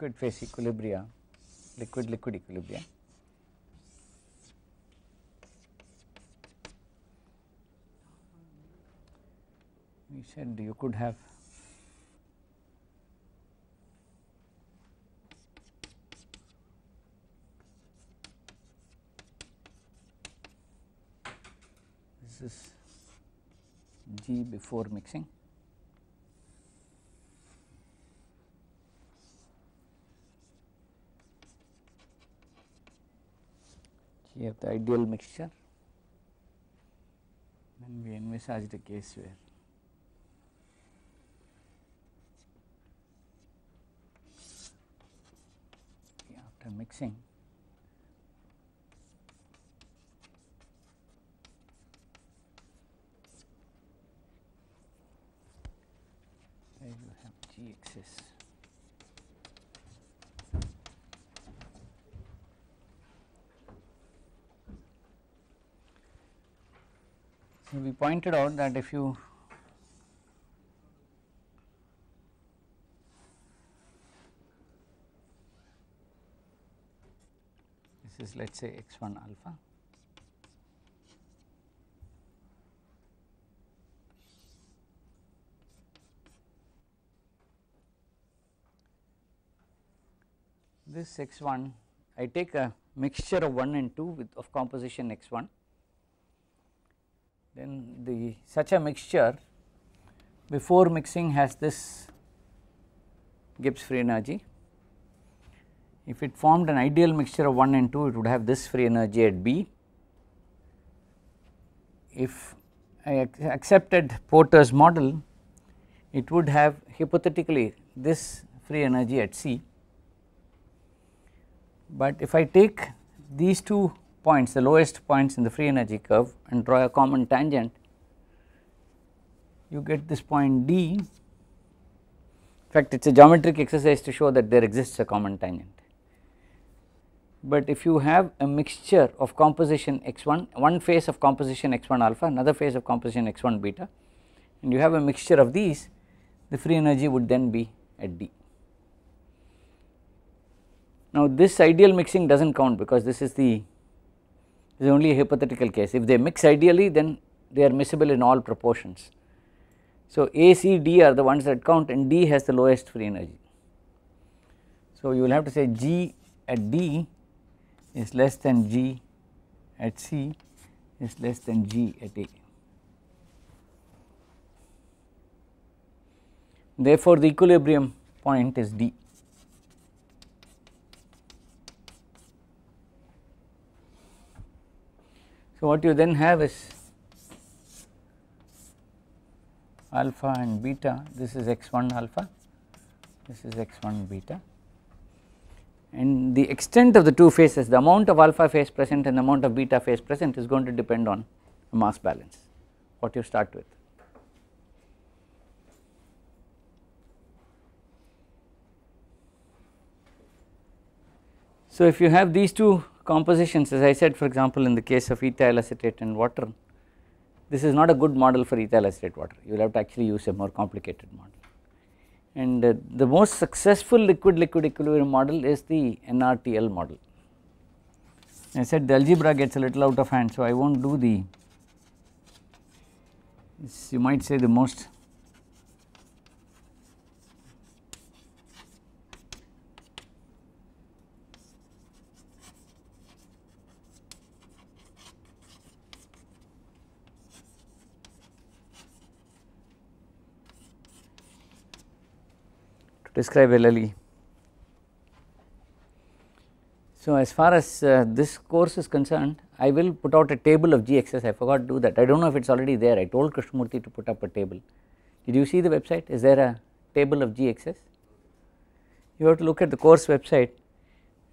liquid phase equilibria, liquid liquid equilibria. We said you could have this is G before mixing. you have the ideal mixture then we envisage the case where after mixing we pointed out that if you this is let us say x 1 alpha this x 1 I take a mixture of 1 and 2 with of composition x 1 then the such a mixture before mixing has this Gibbs free energy. If it formed an ideal mixture of 1 and 2 it would have this free energy at B. If I accepted Porter's model it would have hypothetically this free energy at C. But if I take these two points, the lowest points in the free energy curve and draw a common tangent, you get this point D. In fact, it is a geometric exercise to show that there exists a common tangent. But if you have a mixture of composition x1, one phase of composition x1 alpha, another phase of composition x1 beta and you have a mixture of these, the free energy would then be at D. Now, this ideal mixing does not count because this is the is only a hypothetical case. If they mix ideally, then they are miscible in all proportions. So, A, C, D are the ones that count and D has the lowest free energy. So, you will have to say G at D is less than G at C is less than G at A. Therefore, the equilibrium point is D. So, what you then have is alpha and beta this is x 1 alpha this is x 1 beta and the extent of the two phases the amount of alpha phase present and the amount of beta phase present is going to depend on mass balance what you start with. So, if you have these two compositions as I said for example in the case of ethyl acetate and water this is not a good model for ethyl acetate water you will have to actually use a more complicated model. And uh, the most successful liquid liquid equilibrium model is the NRTL model. I said the algebra gets a little out of hand so I will not do the you might say the most describe LLE. So, as far as uh, this course is concerned, I will put out a table of GXS. I forgot to do that. I do not know if it is already there. I told Krishnamurthy to put up a table. Did you see the website? Is there a table of GXS? You have to look at the course website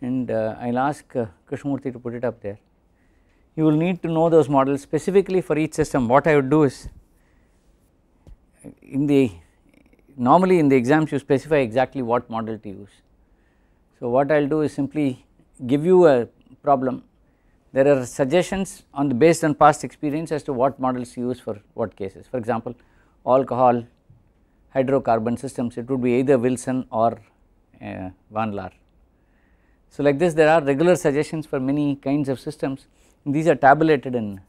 and uh, I will ask uh, Krishnamurthy to put it up there. You will need to know those models specifically for each system. What I would do is uh, in the normally in the exams you specify exactly what model to use. So, what I will do is simply give you a problem. There are suggestions on the based on past experience as to what models use for what cases. For example, alcohol, hydrocarbon systems, it would be either Wilson or uh, Van Laar. So, like this there are regular suggestions for many kinds of systems these are tabulated in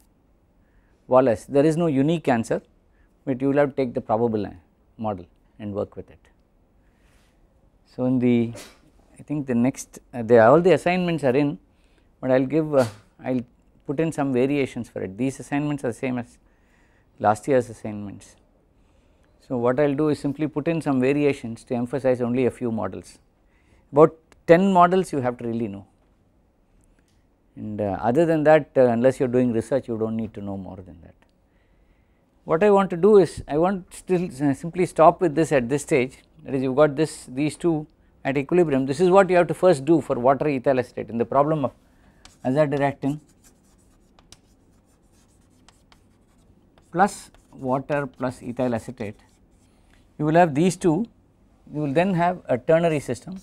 Wallace. There is no unique answer, but you will have to take the probable uh, model and work with it. So, in the I think the next uh, the all the assignments are in, but I will give uh, I will put in some variations for it. These assignments are the same as last year's assignments. So, what I will do is simply put in some variations to emphasize only a few models. About 10 models you have to really know and uh, other than that uh, unless you are doing research you do not need to know more than that. What I want to do is I want still uh, simply stop with this at this stage that is you have got this these two at equilibrium this is what you have to first do for water ethyl acetate in the problem of azadirachtin plus water plus ethyl acetate you will have these two you will then have a ternary system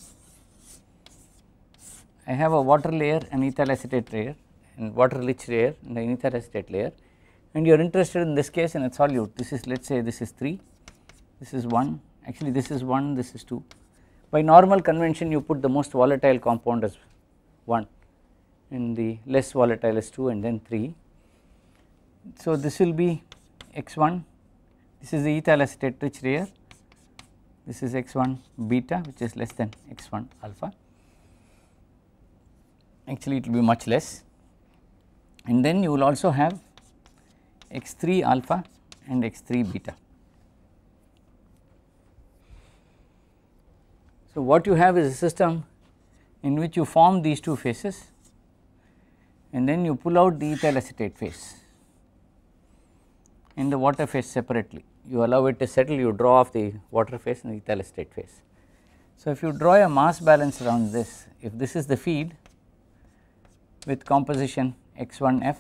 I have a water layer and ethyl acetate layer and water rich layer and the ethyl acetate layer and you are interested in this case in a solute this is let us say this is 3 this is 1 actually this is 1 this is 2 by normal convention you put the most volatile compound as 1 and the less volatile as 2 and then 3 so this will be x1 this is the ethyl acetate rich layer this is x1 beta which is less than x1 alpha actually it will be much less and then you will also have x3 alpha and x3 beta. So, what you have is a system in which you form these two phases and then you pull out the ethyl acetate phase and the water phase separately. You allow it to settle, you draw off the water phase and the ethyl acetate phase. So, if you draw a mass balance around this, if this is the feed with composition x1f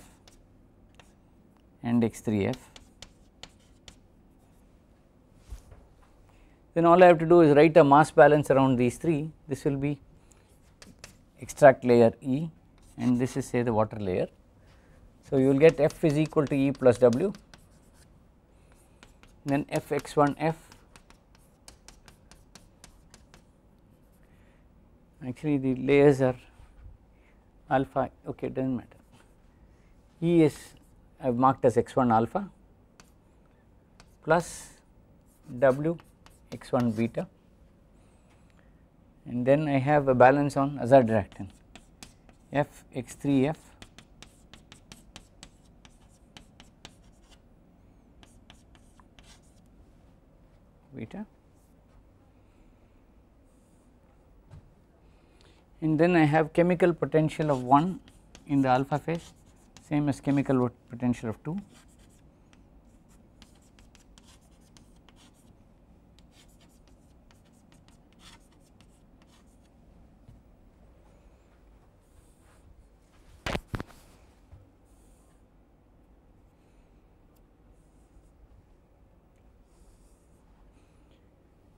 and x 3 f. Then all I have to do is write a mass balance around these 3, this will be extract layer E and this is say the water layer. So, you will get F is equal to E plus W then F x 1 F actually the layers are alpha okay does not matter E is I have marked as x 1 alpha plus w x 1 beta and then I have a balance on azadirachtin f x 3 f beta and then I have chemical potential of 1 in the alpha phase same as chemical potential of 2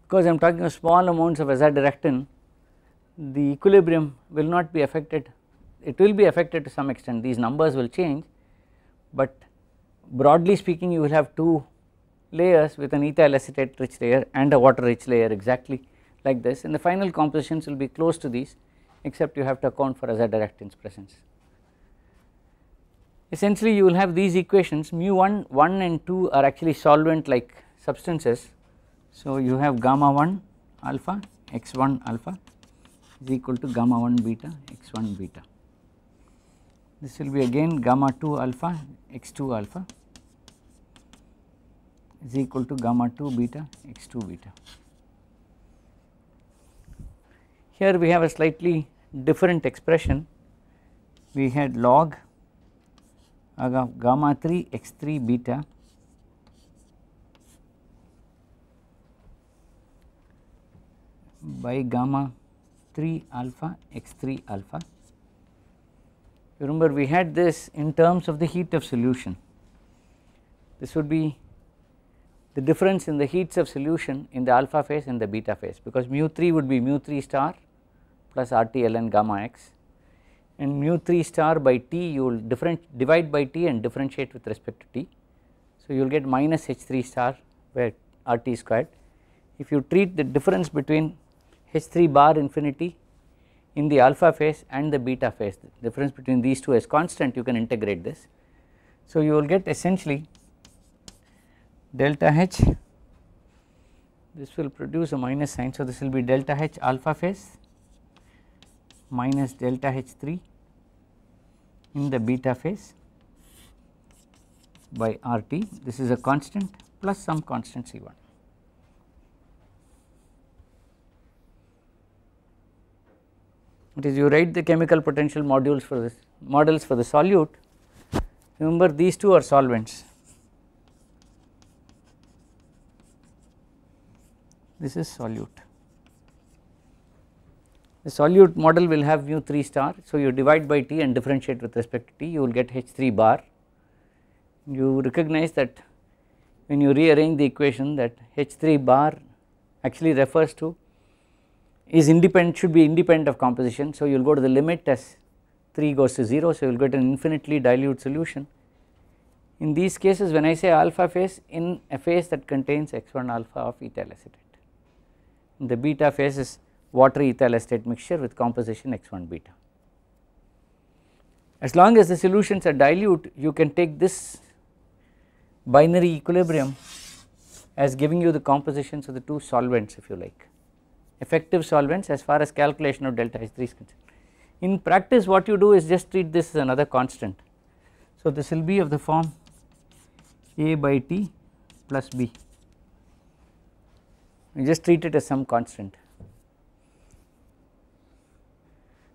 because I am talking of small amounts of azadirachtin, the equilibrium will not be affected it will be affected to some extent these numbers will change, but broadly speaking you will have two layers with an ethyl acetate rich layer and a water rich layer exactly like this and the final compositions will be close to these except you have to account for azadirachtin's presence. Essentially you will have these equations mu 1, 1 and 2 are actually solvent like substances. So you have gamma 1 alpha x 1 alpha is equal to gamma 1 beta x 1 beta this will be again gamma 2 alpha x 2 alpha is equal to gamma 2 beta x 2 beta. Here we have a slightly different expression we had log gamma 3 x 3 beta by gamma 3 alpha x 3 alpha you remember we had this in terms of the heat of solution. This would be the difference in the heats of solution in the alpha phase and the beta phase because mu 3 would be mu 3 star plus RT ln gamma x and mu 3 star by T you will divide by T and differentiate with respect to T. So, you will get minus H 3 star where RT squared. If you treat the difference between H 3 bar infinity in the alpha phase and the beta phase the difference between these two is constant you can integrate this. So, you will get essentially delta h this will produce a minus sign. So, this will be delta h alpha phase minus delta h 3 in the beta phase by r t this is a constant plus some constant C 1. It is you write the chemical potential modules for this models for the solute remember these two are solvents this is solute the solute model will have mu 3 star. So, you divide by T and differentiate with respect to T you will get H 3 bar. You recognize that when you rearrange the equation that H 3 bar actually refers to is independent should be independent of composition. So, you will go to the limit as 3 goes to 0. So, you will get an infinitely dilute solution. In these cases when I say alpha phase in a phase that contains x1 alpha of ethyl acetate. In the beta phase is watery ethyl acetate mixture with composition x1 beta. As long as the solutions are dilute you can take this binary equilibrium as giving you the compositions of the two solvents if you like effective solvents as far as calculation of delta H3 is concerned. In practice what you do is just treat this as another constant. So this will be of the form A by T plus B, you just treat it as some constant.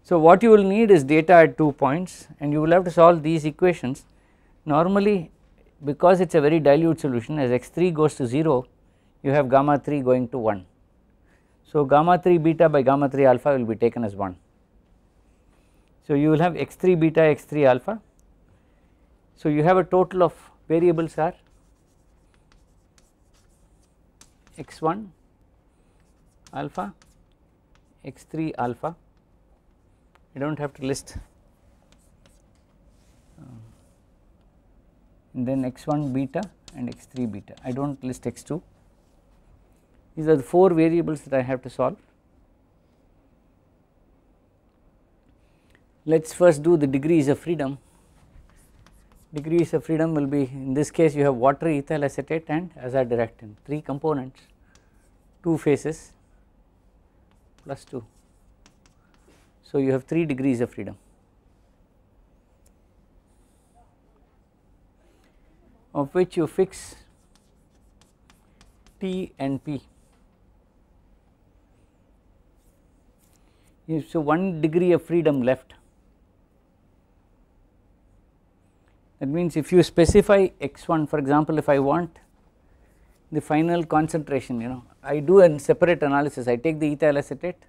So what you will need is data at 2 points and you will have to solve these equations normally because it is a very dilute solution as x3 goes to 0 you have gamma 3 going to 1. So, gamma 3 beta by gamma 3 alpha will be taken as 1. So, you will have x 3 beta x 3 alpha. So, you have a total of variables are x 1 alpha x 3 alpha you do not have to list um, then x 1 beta and x 3 beta I do not list x 2 these are the 4 variables that I have to solve. Let us first do the degrees of freedom. Degrees of freedom will be in this case you have water ethyl acetate and azadirachtin 3 components 2 phases plus 2. So, you have 3 degrees of freedom. of which you fix T and P. so one degree of freedom left. That means if you specify x1 for example if I want the final concentration you know I do a separate analysis I take the ethyl acetate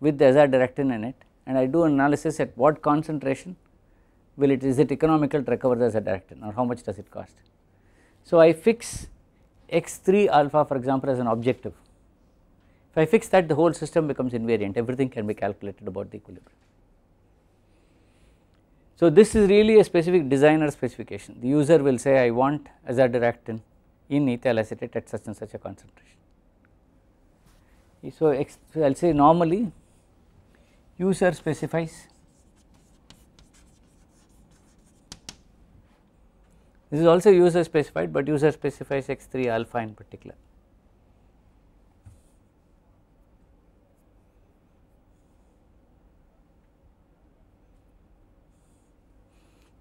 with the azadirachtin in it and I do analysis at what concentration will it is it economical to recover the azadirachtin, or how much does it cost. So I fix x3 alpha for example as an objective if I fix that the whole system becomes invariant everything can be calculated about the equilibrium. So this is really a specific designer specification the user will say I want azadirachtin in ethyl acetate at such and such a concentration. So I will say normally user specifies this is also user specified but user specifies x3 alpha in particular.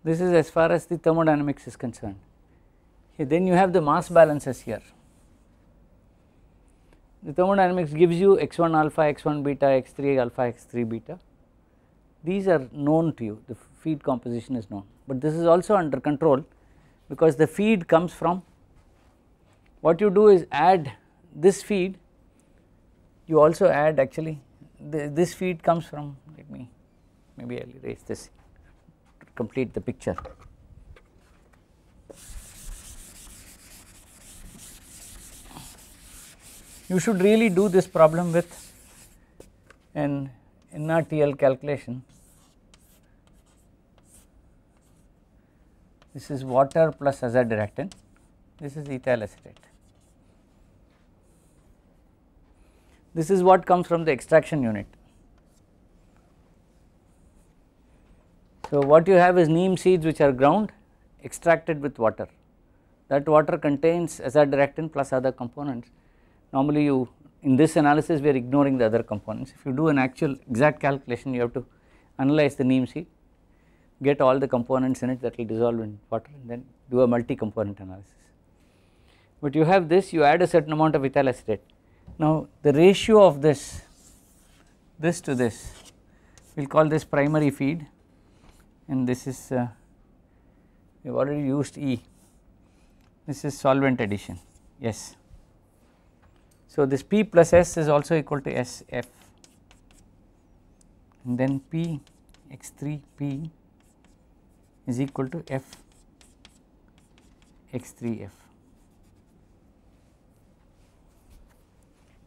This is as far as the thermodynamics is concerned. Okay, then you have the mass balances here. The thermodynamics gives you x1 alpha, x1 beta, x3 alpha, x3 beta. These are known to you, the feed composition is known, but this is also under control because the feed comes from what you do is add this feed you also add actually the, this feed comes from let me maybe I will erase this complete the picture. You should really do this problem with an NRTL calculation. This is water plus azadirachtin. this is ethyl acetate. This is what comes from the extraction unit So, what you have is neem seeds which are ground extracted with water that water contains azadiractin plus other components. Normally you in this analysis we are ignoring the other components. If you do an actual exact calculation you have to analyze the neem seed, get all the components in it that will dissolve in water and then do a multi component analysis. But you have this you add a certain amount of ethyl acetate. Now the ratio of this, this to this we will call this primary feed and this is uh, we have already used E, this is solvent addition yes. So, this P plus S is also equal to S F and then P x 3 P is equal to F x 3 F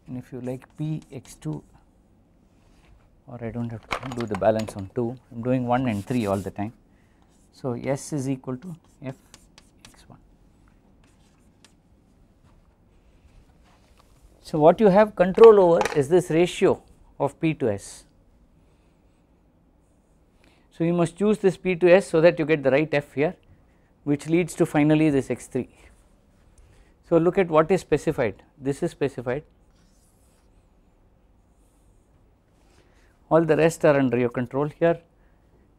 and if you like P x 2 or I do not have to do the balance on 2, I am doing 1 and 3 all the time. So, S is equal to F x 1. So, what you have control over is this ratio of P to S. So, you must choose this P to S so that you get the right F here which leads to finally this x 3. So, look at what is specified this is specified all the rest are under your control here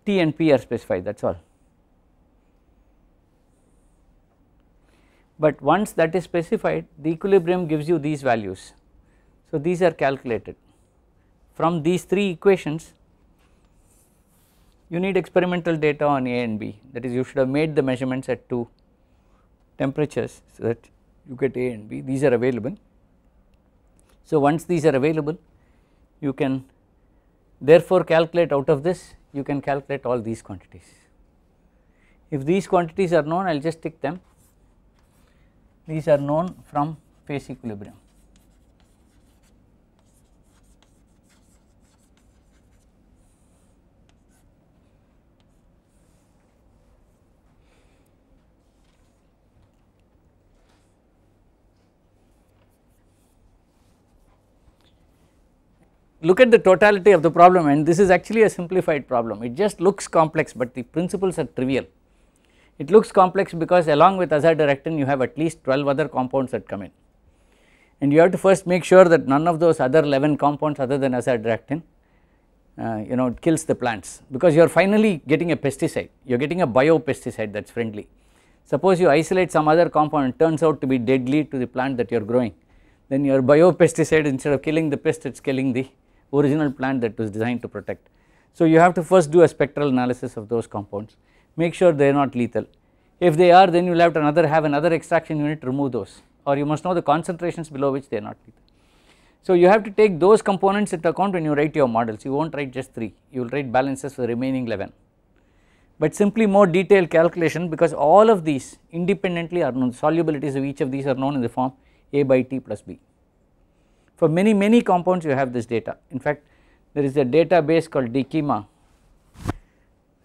T and P are specified that is all. But once that is specified the equilibrium gives you these values. So, these are calculated from these three equations you need experimental data on A and B that is you should have made the measurements at two temperatures so that you get A and B these are available. So, once these are available you can Therefore, calculate out of this you can calculate all these quantities. If these quantities are known I will just take them these are known from phase equilibrium. look at the totality of the problem and this is actually a simplified problem. It just looks complex, but the principles are trivial. It looks complex because along with azadirachtin, you have at least 12 other compounds that come in and you have to first make sure that none of those other 11 compounds other than azadirachtin, uh, you know kills the plants because you are finally getting a pesticide, you are getting a biopesticide that is friendly. Suppose you isolate some other compound and turns out to be deadly to the plant that you are growing then your biopesticide instead of killing the pest it is killing the original plant that was designed to protect. So, you have to first do a spectral analysis of those compounds, make sure they are not lethal. If they are then you will have to another have another extraction unit to remove those or you must know the concentrations below which they are not lethal. So, you have to take those components into account when you write your models, you will not write just 3, you will write balances for the remaining 11 but simply more detailed calculation because all of these independently are known solubilities of each of these are known in the form A by T plus B for many many compounds you have this data. In fact, there is a database called DKIMA.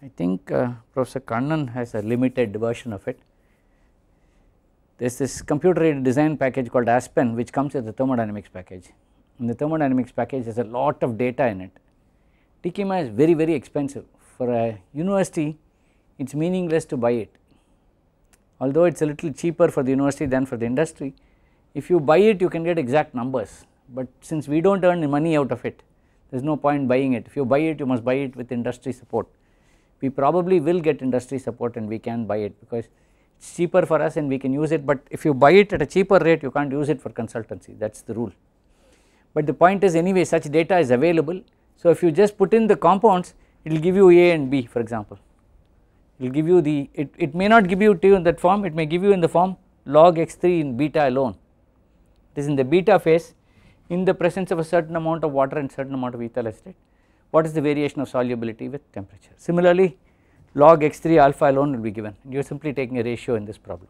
I think uh, Professor Kannan has a limited version of it. There is this computer aided design package called Aspen which comes with the thermodynamics package. In the thermodynamics package there is a lot of data in it. DKIMA is very very expensive for a university it is meaningless to buy it. Although it is a little cheaper for the university than for the industry, if you buy it you can get exact numbers but since we do not earn money out of it there is no point buying it if you buy it you must buy it with industry support. We probably will get industry support and we can buy it because it is cheaper for us and we can use it but if you buy it at a cheaper rate you can't use it for consultancy that is the rule. But the point is anyway such data is available so if you just put in the compounds it will give you A and B for example it will give you the it, it may not give you T in that form it may give you in the form log x3 in beta alone it is in the beta phase in the presence of a certain amount of water and certain amount of ethyl acetate what is the variation of solubility with temperature. Similarly, log x3 alpha alone will be given you are simply taking a ratio in this problem.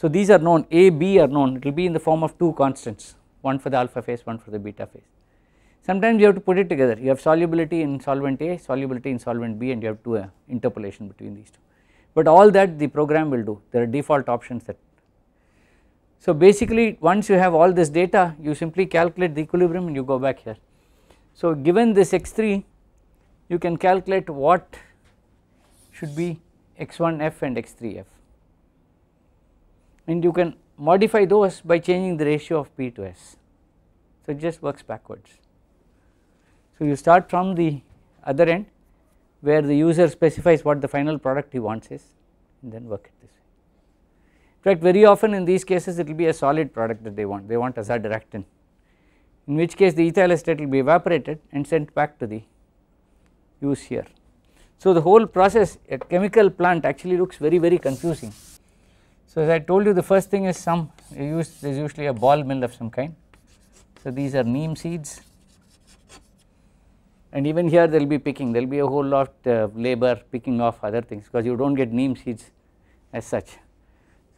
So, these are known a b are known it will be in the form of two constants one for the alpha phase one for the beta phase. Sometimes you have to put it together you have solubility in solvent A solubility in solvent B and you have to uh, interpolation between these two but all that the program will do there are default options that so, basically once you have all this data you simply calculate the equilibrium and you go back here. So, given this x3 you can calculate what should be x1f and x3f and you can modify those by changing the ratio of p to s. So, it just works backwards. So, you start from the other end where the user specifies what the final product he wants is and then work it this way. In fact, very often in these cases it will be a solid product that they want, they want azadirachtin in which case the ethyl ester will be evaporated and sent back to the use here. So, the whole process at chemical plant actually looks very very confusing. So, as I told you the first thing is some use there is usually a ball mill of some kind. So, these are neem seeds and even here they will be picking there will be a whole lot uh, labor picking off other things because you do not get neem seeds as such.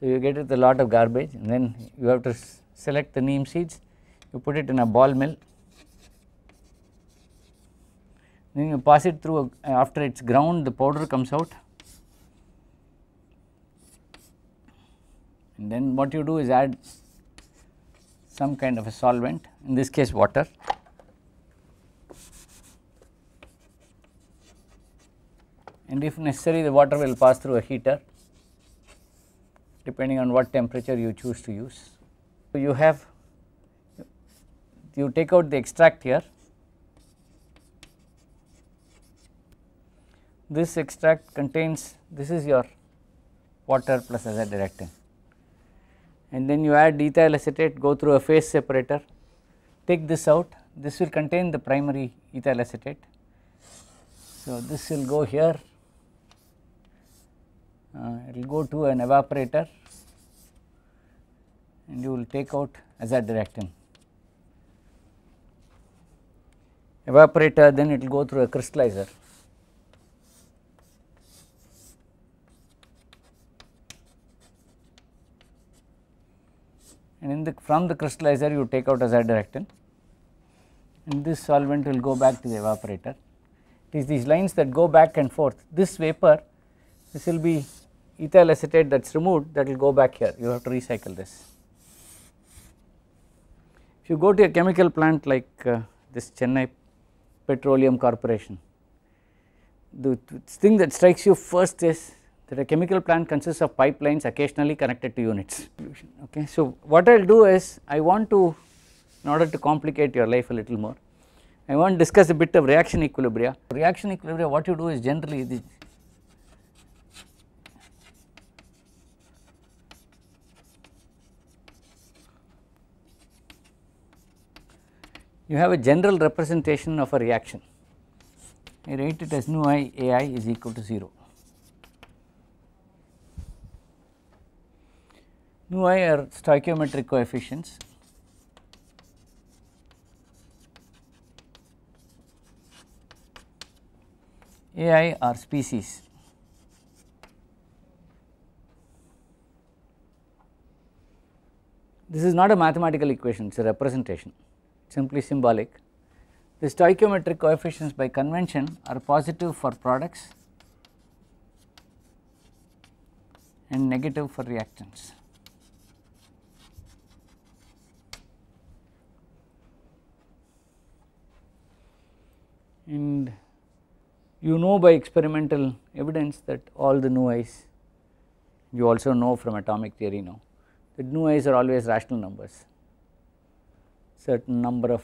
So, you get a lot of garbage and then you have to select the neem seeds, you put it in a ball mill, then you pass it through a, after it is ground the powder comes out and then what you do is add some kind of a solvent in this case water. And if necessary the water will pass through a heater depending on what temperature you choose to use. So, you have you take out the extract here. This extract contains this is your water plus azadirectin and then you add ethyl acetate go through a phase separator take this out this will contain the primary ethyl acetate. So, this will go here uh, it will go to an evaporator and you will take out azadirachtin. Evaporator then it will go through a crystallizer. And the, from the crystallizer you take out azadirachtin and this solvent will go back to the evaporator. It is these lines that go back and forth. This vapor, this will be ethyl acetate that is removed that will go back here you have to recycle this. If you go to a chemical plant like uh, this Chennai Petroleum Corporation the thing that strikes you first is that a chemical plant consists of pipelines occasionally connected to units okay. So what I will do is I want to in order to complicate your life a little more I want to discuss a bit of reaction equilibria. Reaction equilibria what you do is generally the you have a general representation of a reaction. I write it as nu i a i is equal to 0. Nu i are stoichiometric coefficients AI are species. This is not a mathematical equation, it is a representation simply symbolic. The stoichiometric coefficients by convention are positive for products and negative for reactants. And you know by experimental evidence that all the nui's you also know from atomic theory now that nui's are always rational numbers certain number of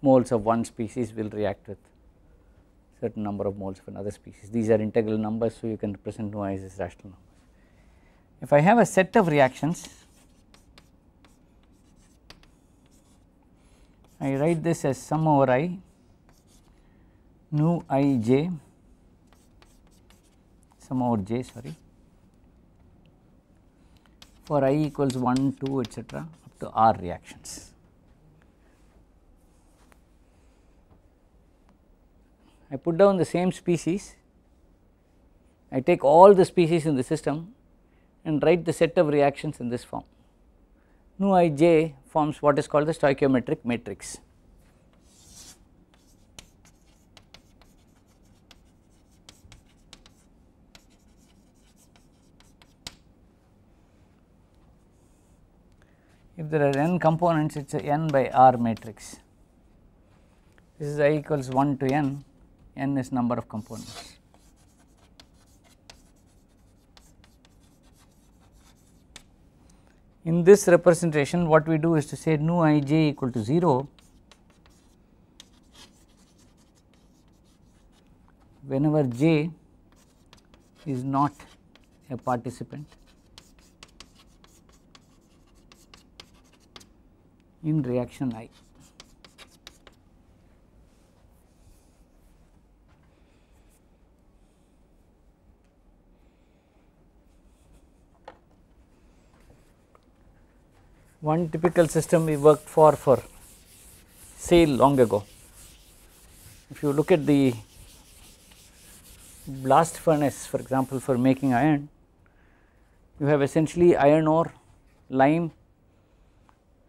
moles of one species will react with certain number of moles of another species. These are integral numbers, so you can represent noise as rational numbers. If I have a set of reactions, I write this as sum over i nu i j sum over j sorry for i equals 1, 2 etcetera up to r reactions. I put down the same species, I take all the species in the system and write the set of reactions in this form. Nu ij forms what is called the stoichiometric matrix. if there are n components it is a n by r matrix. This is i equals 1 to n n is number of components. In this representation what we do is to say nu i j equal to 0 whenever j is not a participant in reaction I. one typical system we worked for for sale long ago. If you look at the blast furnace for example for making iron, you have essentially iron ore, lime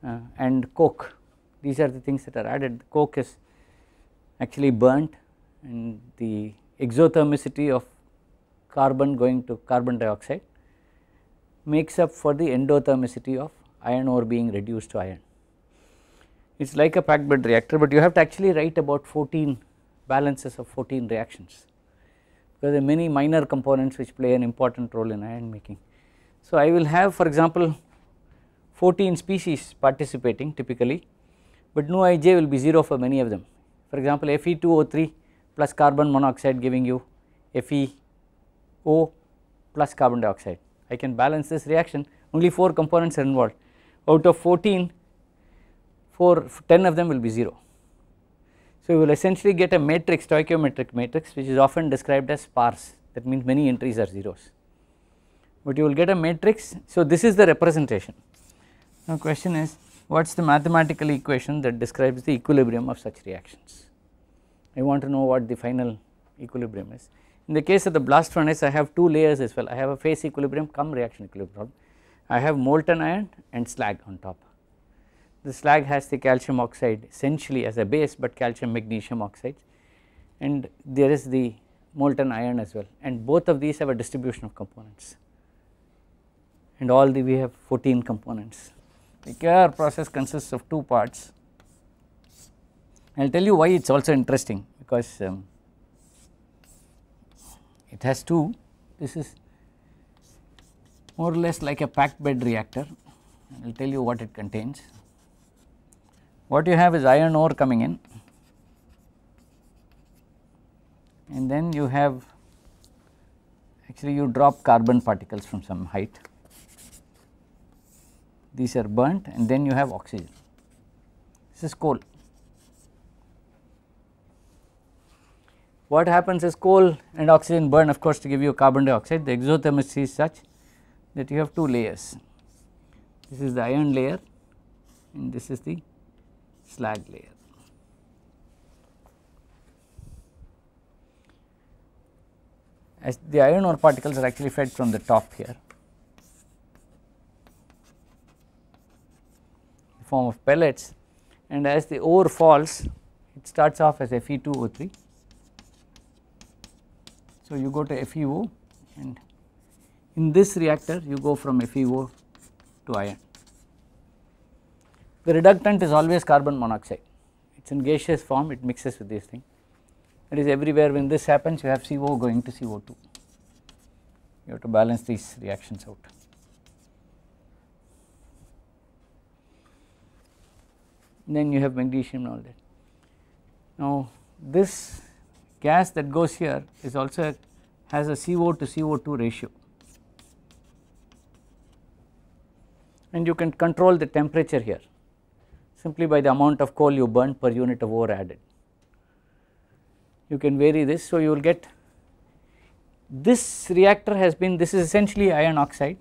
uh, and coke. These are the things that are added. The coke is actually burnt and the exothermicity of carbon going to carbon dioxide makes up for the endothermicity of iron ore being reduced to iron. It is like a packed bed reactor, but you have to actually write about 14 balances of 14 reactions because there are many minor components which play an important role in iron making. So, I will have for example 14 species participating typically, but nu ij will be 0 for many of them. For example, Fe2O3 plus carbon monoxide giving you FeO plus carbon dioxide. I can balance this reaction only 4 components are involved out of 14 4 10 of them will be 0. So, you will essentially get a matrix stoichiometric matrix which is often described as sparse that means many entries are zeros, but you will get a matrix. So, this is the representation. Now, question is what is the mathematical equation that describes the equilibrium of such reactions? I want to know what the final equilibrium is. In the case of the blast furnace I have two layers as well I have a phase equilibrium come reaction equilibrium I have molten iron and slag on top. The slag has the calcium oxide essentially as a base, but calcium magnesium oxides and there is the molten iron as well and both of these have a distribution of components and all the we have 14 components. The KR process consists of two parts. I will tell you why it is also interesting because um, it has two this is more or less like a packed bed reactor. I will tell you what it contains. What you have is iron ore coming in and then you have actually you drop carbon particles from some height. These are burnt and then you have oxygen. This is coal. What happens is coal and oxygen burn of course to give you carbon dioxide. The exothermistry is such that you have two layers. This is the iron layer and this is the slag layer. As the iron ore particles are actually fed from the top here the form of pellets and as the ore falls it starts off as Fe2O3. So, you go to FeO and in this reactor you go from FeO to iron. The reductant is always carbon monoxide, it is in gaseous form it mixes with this thing. It is everywhere when this happens you have CO going to CO2, you have to balance these reactions out. Then you have magnesium and all that. Now this gas that goes here is also has a CO to CO2 ratio. and you can control the temperature here simply by the amount of coal you burn per unit of ore added. You can vary this. So, you will get this reactor has been this is essentially iron oxide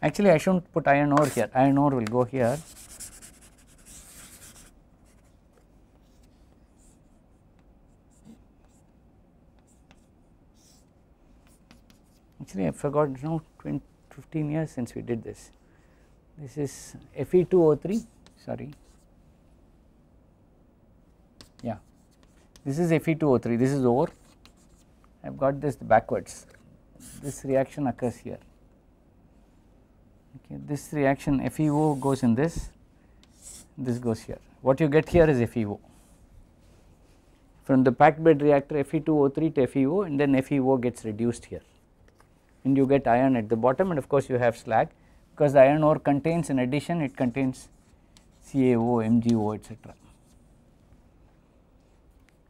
actually I should not put iron ore here iron ore will go here actually I forgot now 15 years since we did this. This is Fe2O3 sorry yeah this is Fe2O3 this is over I have got this backwards this reaction occurs here okay this reaction FeO goes in this this goes here what you get here is FeO from the packed bed reactor Fe2O3 to FeO and then FeO gets reduced here and you get iron at the bottom and of course you have slag because the iron ore contains in addition it contains CaO, MgO etc.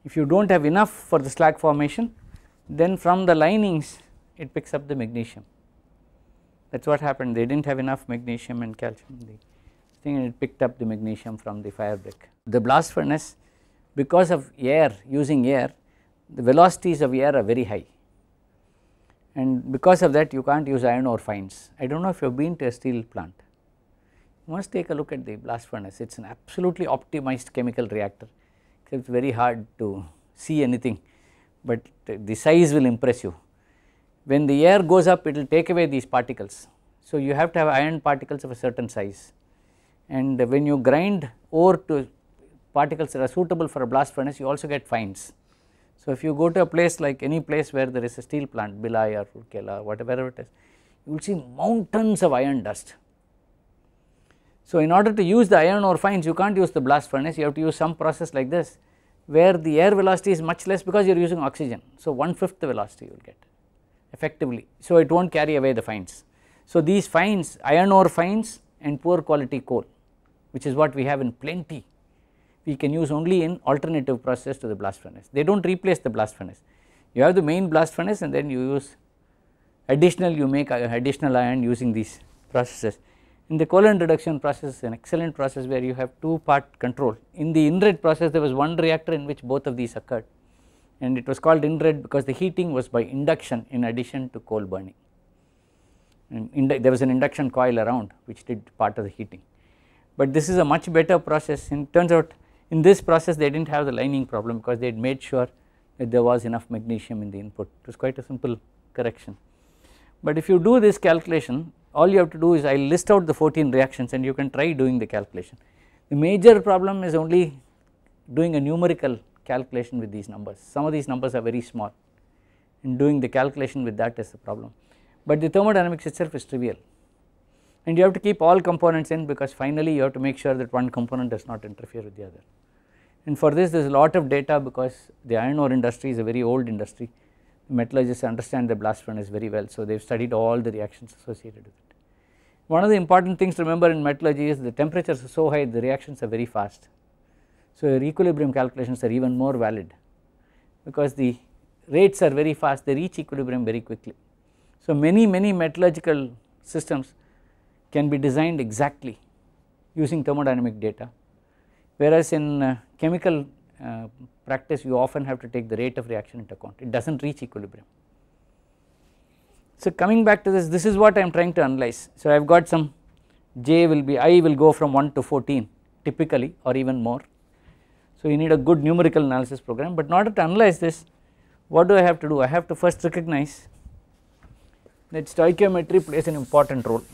If you do not have enough for the slag formation then from the linings it picks up the magnesium that is what happened they did not have enough magnesium and calcium the thing and it picked up the magnesium from the fire brick. The blast furnace because of air using air the velocities of air are very high and because of that you can't use iron ore fines. I do not know if you have been to a steel plant. You must take a look at the blast furnace, it is an absolutely optimized chemical reactor, it is very hard to see anything, but the size will impress you. When the air goes up it will take away these particles. So, you have to have iron particles of a certain size and when you grind ore to particles that are suitable for a blast furnace you also get fines. So, if you go to a place like any place where there is a steel plant, Bilai or Urkela, whatever it is, you will see mountains of iron dust. So, in order to use the iron ore fines, you can't use the blast furnace, you have to use some process like this where the air velocity is much less because you are using oxygen. So, one fifth the velocity you will get effectively. So, it will not carry away the fines. So, these fines, iron ore fines and poor quality coal, which is what we have in plenty we can use only in alternative process to the blast furnace. They do not replace the blast furnace. You have the main blast furnace and then you use additional you make uh, additional iron using these processes. In the coolant reduction process is an excellent process where you have two part control. In the INRED process there was one reactor in which both of these occurred and it was called INRED because the heating was by induction in addition to coal burning. And there was an induction coil around which did part of the heating. But this is a much better process in turns out in this process they did not have the lining problem because they had made sure that there was enough magnesium in the input it was quite a simple correction. But if you do this calculation all you have to do is I will list out the 14 reactions and you can try doing the calculation. The major problem is only doing a numerical calculation with these numbers some of these numbers are very small and doing the calculation with that is the problem but the thermodynamics itself is trivial and you have to keep all components in because finally you have to make sure that one component does not interfere with the other. And for this there is a lot of data because the iron ore industry is a very old industry, metallurgists understand the blast furnace very well. So, they have studied all the reactions associated with it. One of the important things to remember in metallurgy is the temperatures are so high the reactions are very fast. So, your equilibrium calculations are even more valid because the rates are very fast they reach equilibrium very quickly. So, many many metallurgical systems can be designed exactly using thermodynamic data whereas in uh, chemical uh, practice you often have to take the rate of reaction into account it does not reach equilibrium. So coming back to this this is what I am trying to analyze so I have got some j will be i will go from 1 to 14 typically or even more. So you need a good numerical analysis program but in order to analyze this what do I have to do I have to first recognize that stoichiometry plays an important role